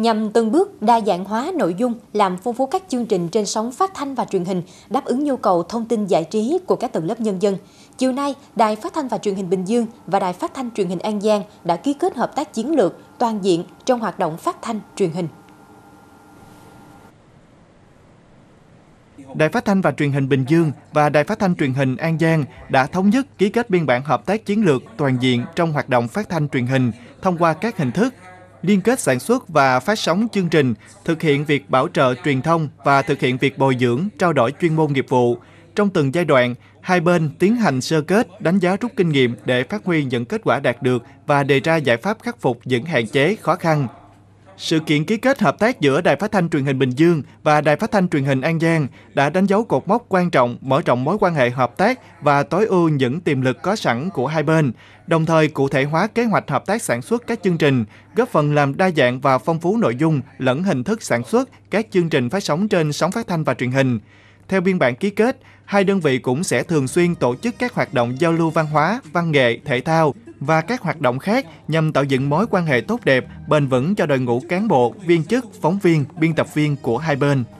nhằm từng bước đa dạng hóa nội dung, làm phong phú các chương trình trên sóng phát thanh và truyền hình, đáp ứng nhu cầu thông tin giải trí của các tầng lớp nhân dân. Chiều nay, Đài Phát thanh và Truyền hình Bình Dương và Đài Phát thanh Truyền hình An Giang đã ký kết hợp tác chiến lược toàn diện trong hoạt động phát thanh truyền hình. Đài Phát thanh và Truyền hình Bình Dương và Đài Phát thanh Truyền hình An Giang đã thống nhất ký kết biên bản hợp tác chiến lược toàn diện trong hoạt động phát thanh truyền hình thông qua các hình thức liên kết sản xuất và phát sóng chương trình, thực hiện việc bảo trợ truyền thông và thực hiện việc bồi dưỡng, trao đổi chuyên môn nghiệp vụ. Trong từng giai đoạn, hai bên tiến hành sơ kết, đánh giá rút kinh nghiệm để phát huy những kết quả đạt được và đề ra giải pháp khắc phục những hạn chế, khó khăn, sự kiện ký kết hợp tác giữa Đài Phát thanh Truyền hình Bình Dương và Đài Phát thanh Truyền hình An Giang đã đánh dấu cột mốc quan trọng mở rộng mối quan hệ hợp tác và tối ưu những tiềm lực có sẵn của hai bên, đồng thời cụ thể hóa kế hoạch hợp tác sản xuất các chương trình, góp phần làm đa dạng và phong phú nội dung lẫn hình thức sản xuất các chương trình phát sóng trên sóng phát thanh và truyền hình. Theo biên bản ký kết, hai đơn vị cũng sẽ thường xuyên tổ chức các hoạt động giao lưu văn hóa, văn nghệ, thể thao, và các hoạt động khác nhằm tạo dựng mối quan hệ tốt đẹp, bền vững cho đội ngũ cán bộ, viên chức, phóng viên, biên tập viên của hai bên.